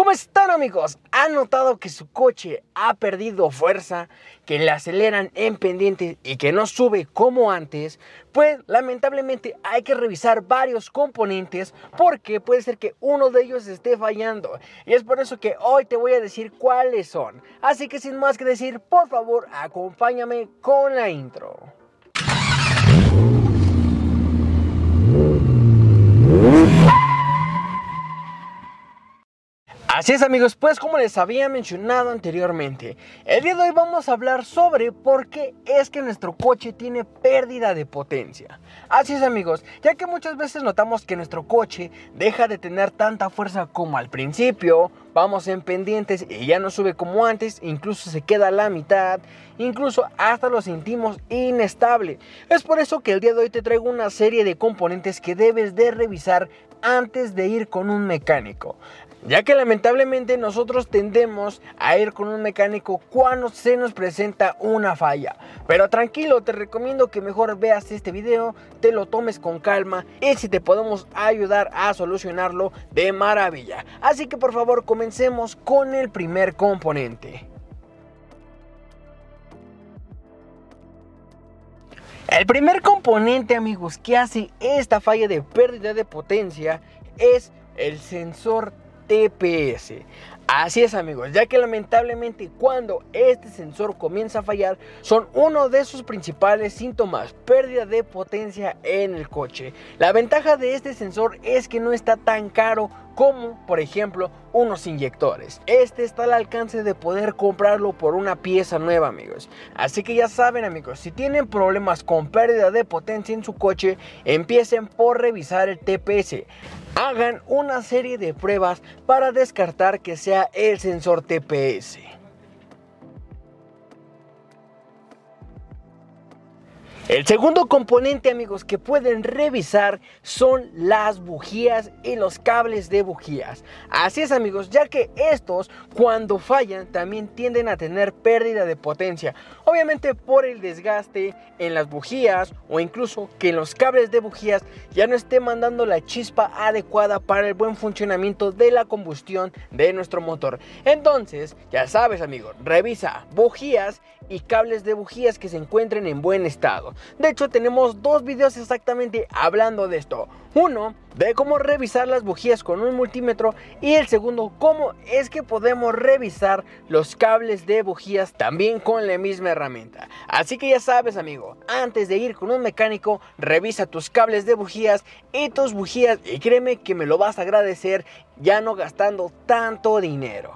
¿Cómo están amigos? ¿Han notado que su coche ha perdido fuerza, que le aceleran en pendiente y que no sube como antes? Pues lamentablemente hay que revisar varios componentes porque puede ser que uno de ellos esté fallando. Y es por eso que hoy te voy a decir cuáles son. Así que sin más que decir, por favor acompáñame con la intro. Así es amigos, pues como les había mencionado anteriormente, el día de hoy vamos a hablar sobre por qué es que nuestro coche tiene pérdida de potencia. Así es amigos, ya que muchas veces notamos que nuestro coche deja de tener tanta fuerza como al principio, vamos en pendientes y ya no sube como antes, incluso se queda a la mitad, incluso hasta lo sentimos inestable. Es por eso que el día de hoy te traigo una serie de componentes que debes de revisar antes de ir con un mecánico ya que lamentablemente nosotros tendemos a ir con un mecánico cuando se nos presenta una falla. Pero tranquilo, te recomiendo que mejor veas este video, te lo tomes con calma y si te podemos ayudar a solucionarlo de maravilla. Así que por favor comencemos con el primer componente. El primer componente amigos que hace esta falla de pérdida de potencia es el sensor TPS. Así es amigos, ya que lamentablemente cuando este sensor comienza a fallar son uno de sus principales síntomas, pérdida de potencia en el coche. La ventaja de este sensor es que no está tan caro como por ejemplo unos inyectores. Este está al alcance de poder comprarlo por una pieza nueva amigos. Así que ya saben amigos, si tienen problemas con pérdida de potencia en su coche, empiecen por revisar el TPS. Hagan una serie de pruebas para descartar que sea el sensor TPS. El segundo componente, amigos, que pueden revisar son las bujías y los cables de bujías. Así es, amigos, ya que estos cuando fallan también tienden a tener pérdida de potencia. Obviamente por el desgaste en las bujías o incluso que los cables de bujías ya no esté mandando la chispa adecuada para el buen funcionamiento de la combustión de nuestro motor. Entonces, ya sabes, amigos revisa bujías y cables de bujías que se encuentren en buen estado. De hecho, tenemos dos videos exactamente hablando de esto. Uno, de cómo revisar las bujías con un multímetro y el segundo, cómo es que podemos revisar los cables de bujías también con la misma herramienta. Así que ya sabes amigo, antes de ir con un mecánico, revisa tus cables de bujías y tus bujías y créeme que me lo vas a agradecer ya no gastando tanto dinero.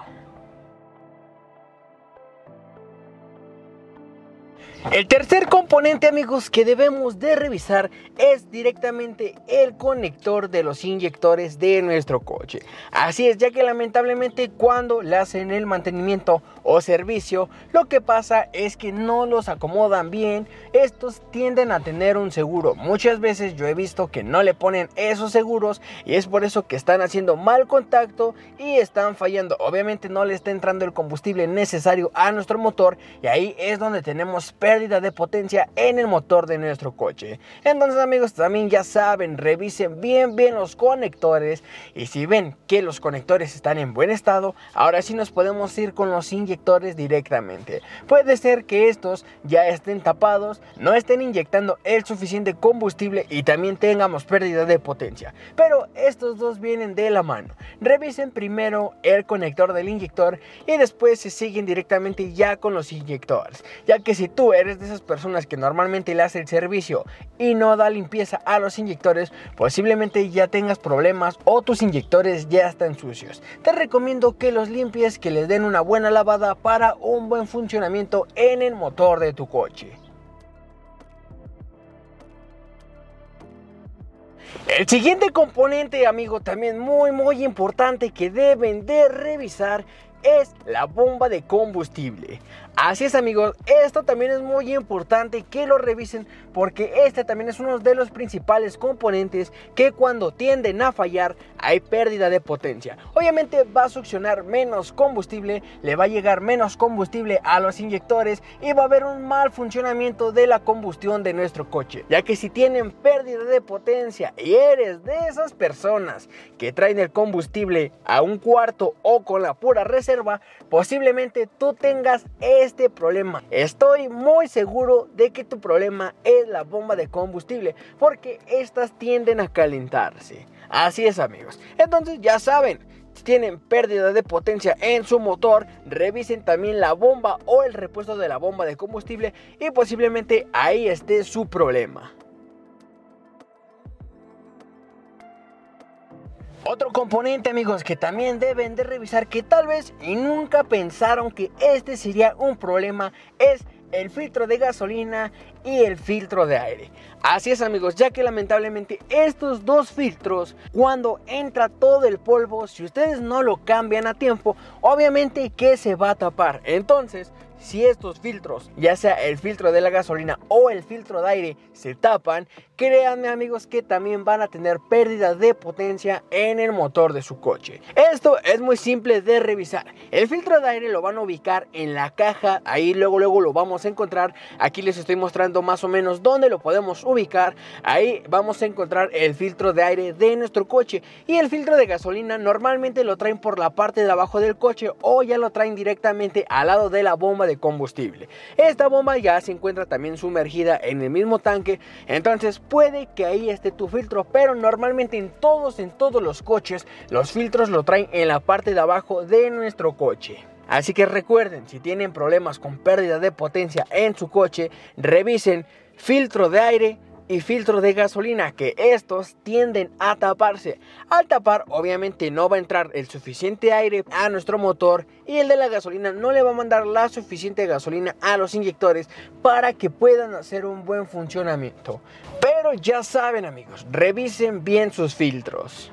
El tercer componente amigos que debemos de revisar es directamente el conector de los inyectores de nuestro coche. Así es, ya que lamentablemente cuando le hacen el mantenimiento o servicio, lo que pasa es que no los acomodan bien, estos tienden a tener un seguro. Muchas veces yo he visto que no le ponen esos seguros y es por eso que están haciendo mal contacto y están fallando. Obviamente no le está entrando el combustible necesario a nuestro motor y ahí es donde tenemos pérdida de potencia en el motor de nuestro coche. Entonces amigos también ya saben, revisen bien bien los conectores y si ven que los conectores están en buen estado, ahora sí nos podemos ir con los inyectores directamente. Puede ser que estos ya estén tapados, no estén inyectando el suficiente combustible y también tengamos pérdida de potencia. Pero estos dos vienen de la mano. Revisen primero el conector del inyector y después se siguen directamente ya con los inyectores, ya que si tú eres de esas personas que normalmente le hace el servicio y no da limpieza a los inyectores, posiblemente ya tengas problemas o tus inyectores ya están sucios. Te recomiendo que los limpies, que les den una buena lavada para un buen funcionamiento en el motor de tu coche. El siguiente componente, amigo, también muy muy importante que deben de revisar es la bomba de combustible. Así es amigos, esto también es muy importante que lo revisen porque este también es uno de los principales componentes que cuando tienden a fallar hay pérdida de potencia. Obviamente va a succionar menos combustible, le va a llegar menos combustible a los inyectores y va a haber un mal funcionamiento de la combustión de nuestro coche. Ya que si tienen pérdida de potencia y eres de esas personas que traen el combustible a un cuarto o con la pura reserva, posiblemente tú tengas este problema. Estoy muy seguro de que tu problema es la bomba de combustible porque estas tienden a calentarse. Así es amigos. Entonces ya saben, si tienen pérdida de potencia en su motor, revisen también la bomba o el repuesto de la bomba de combustible y posiblemente ahí esté su problema. Otro componente amigos que también deben de revisar que tal vez y nunca pensaron que este sería un problema es el filtro de gasolina y el filtro de aire. Así es amigos, ya que lamentablemente estos dos filtros, cuando entra todo el polvo, si ustedes no lo cambian a tiempo, obviamente que se va a tapar. Entonces, si estos filtros, ya sea el filtro de la gasolina o el filtro de aire, se tapan, créanme amigos que también van a tener pérdida de potencia en el motor de su coche. Esto es muy simple de revisar. El filtro de aire lo van a ubicar en la caja, ahí luego luego lo vamos a encontrar. Aquí les estoy mostrando más o menos dónde lo podemos ubicar. Ahí vamos a encontrar el filtro de aire de nuestro coche y el filtro de gasolina normalmente lo traen por la parte de abajo del coche o ya lo traen directamente al lado de la bomba de combustible. Esta bomba ya se encuentra también sumergida en el mismo tanque, entonces puede que ahí esté tu filtro, pero normalmente en todos, en todos los coches, los filtros lo traen en la parte de abajo de nuestro coche. Así que recuerden, si tienen problemas con pérdida de potencia en su coche, revisen filtro de aire, y filtro de gasolina que estos tienden a taparse. Al tapar obviamente no va a entrar el suficiente aire a nuestro motor y el de la gasolina no le va a mandar la suficiente gasolina a los inyectores para que puedan hacer un buen funcionamiento. Pero ya saben amigos, revisen bien sus filtros.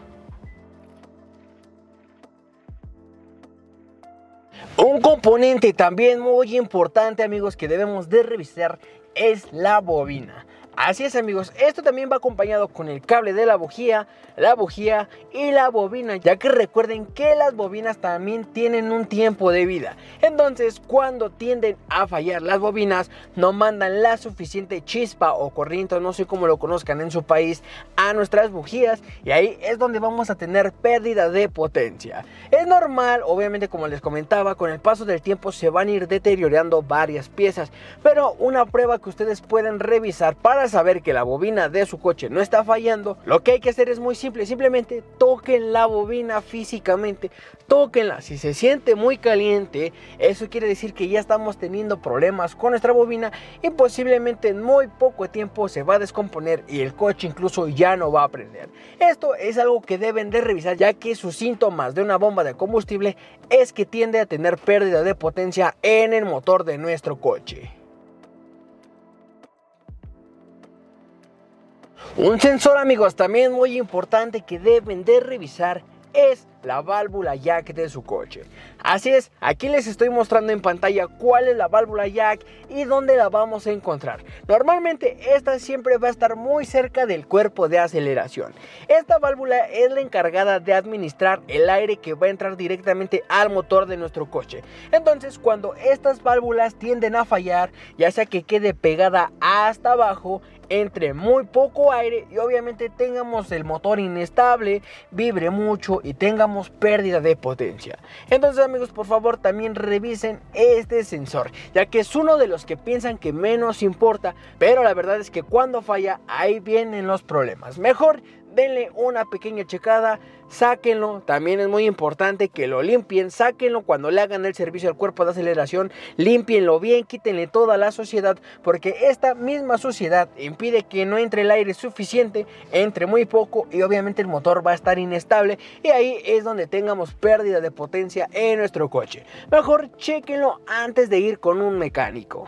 Un componente también muy importante amigos que debemos de revisar es la bobina. Así es amigos, esto también va acompañado con el cable de la bujía, la bujía y la bobina, ya que recuerden que las bobinas también tienen un tiempo de vida. Entonces, cuando tienden a fallar las bobinas, no mandan la suficiente chispa o corriente, no sé cómo lo conozcan en su país, a nuestras bujías y ahí es donde vamos a tener pérdida de potencia. Es normal, obviamente como les comentaba, con el paso del tiempo se van a ir deteriorando varias piezas, pero una prueba que ustedes pueden revisar para para saber que la bobina de su coche no está fallando, lo que hay que hacer es muy simple, simplemente toquen la bobina físicamente, toquenla. Si se siente muy caliente, eso quiere decir que ya estamos teniendo problemas con nuestra bobina y posiblemente en muy poco tiempo se va a descomponer y el coche incluso ya no va a prender. Esto es algo que deben de revisar ya que sus síntomas de una bomba de combustible es que tiende a tener pérdida de potencia en el motor de nuestro coche. Un sensor amigos también muy importante que deben de revisar es la válvula jack de su coche. Así es, aquí les estoy mostrando en pantalla cuál es la válvula jack y dónde la vamos a encontrar. Normalmente esta siempre va a estar muy cerca del cuerpo de aceleración. Esta válvula es la encargada de administrar el aire que va a entrar directamente al motor de nuestro coche. Entonces cuando estas válvulas tienden a fallar, ya sea que quede pegada hasta abajo, entre muy poco aire y obviamente tengamos el motor inestable, vibre mucho y tengamos pérdida de potencia. Entonces amigos, por favor también revisen este sensor, ya que es uno de los que piensan que menos importa, pero la verdad es que cuando falla ahí vienen los problemas. Mejor denle una pequeña checada, sáquenlo. También es muy importante que lo limpien, sáquenlo cuando le hagan el servicio al cuerpo de aceleración, limpienlo bien, quítenle toda la suciedad, porque esta misma suciedad impide que no entre el aire suficiente, entre muy poco y obviamente el motor va a estar inestable y ahí es donde tengamos pérdida de potencia en nuestro coche. Mejor chequenlo antes de ir con un mecánico.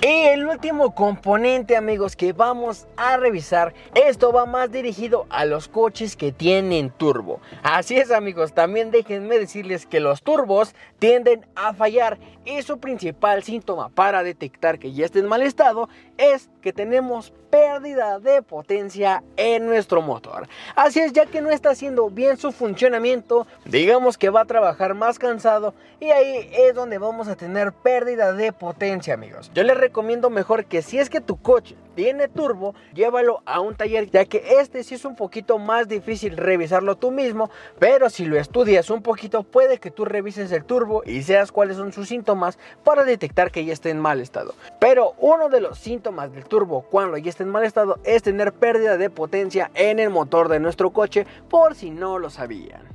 Y el último componente amigos que vamos a revisar, esto va más dirigido a los coches que tienen turbo. Así es amigos, también déjenme decirles que los turbos tienden a fallar y su principal síntoma para detectar que ya esté en mal estado es que tenemos pérdida de potencia en nuestro motor. Así es, ya que no está haciendo bien su funcionamiento, digamos que va a trabajar más cansado y ahí es donde vamos a tener pérdida de potencia amigos. Yo les recomiendo mejor que si es que tu coche tiene turbo, llévalo a un taller, ya que este sí es un poquito más difícil revisarlo tú mismo, pero si lo estudias un poquito, puede que tú revises el turbo y seas cuáles son sus síntomas para detectar que ya está en mal estado. Pero uno de los síntomas del turbo cuando ya está en mal estado es tener pérdida de potencia en el motor de nuestro coche, por si no lo sabían.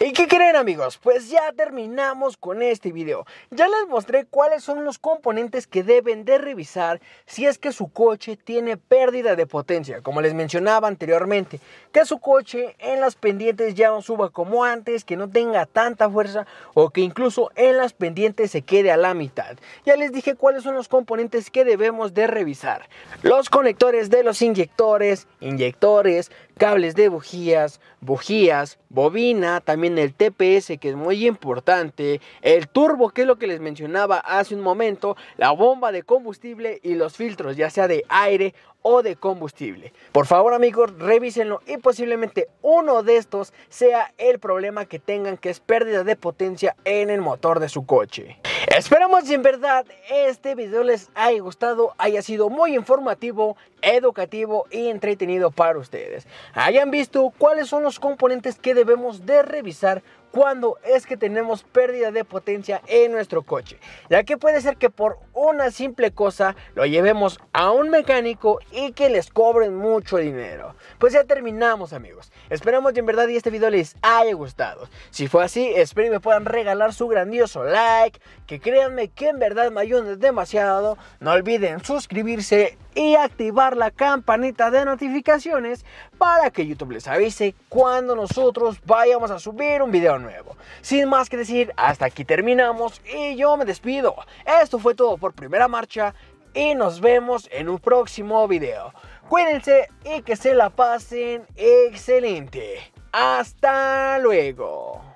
¿Y qué creen amigos? Pues ya terminamos con este video. Ya les mostré cuáles son los componentes que deben de revisar si es que su coche tiene pérdida de potencia. Como les mencionaba anteriormente, que su coche en las pendientes ya no suba como antes, que no tenga tanta fuerza o que incluso en las pendientes se quede a la mitad. Ya les dije cuáles son los componentes que debemos de revisar. Los conectores de los inyectores, inyectores, cables de bujías, bujías, bobina, también el TPS que es muy importante, el turbo que es lo que les mencionaba hace un momento, la bomba de combustible y los filtros ya sea de aire o de combustible. Por favor amigos, revísenlo y posiblemente uno de estos sea el problema que tengan que es pérdida de potencia en el motor de su coche. Esperamos en verdad este video les haya gustado, haya sido muy informativo, educativo y entretenido para ustedes. Hayan visto cuáles son los componentes que debemos de revisar cuando es que tenemos pérdida de potencia en nuestro coche, ya que puede ser que por una simple cosa lo llevemos a un mecánico y que les cobren mucho dinero. Pues ya terminamos amigos, esperamos que en verdad y este video les haya gustado. Si fue así, espero que me puedan regalar su grandioso like, que créanme que en verdad me ayudan demasiado. No olviden suscribirse y activar la campanita de notificaciones para que YouTube les avise cuando nosotros vayamos a subir un video sin más que decir, hasta aquí terminamos y yo me despido. Esto fue todo por primera marcha y nos vemos en un próximo video. Cuídense y que se la pasen excelente. Hasta luego.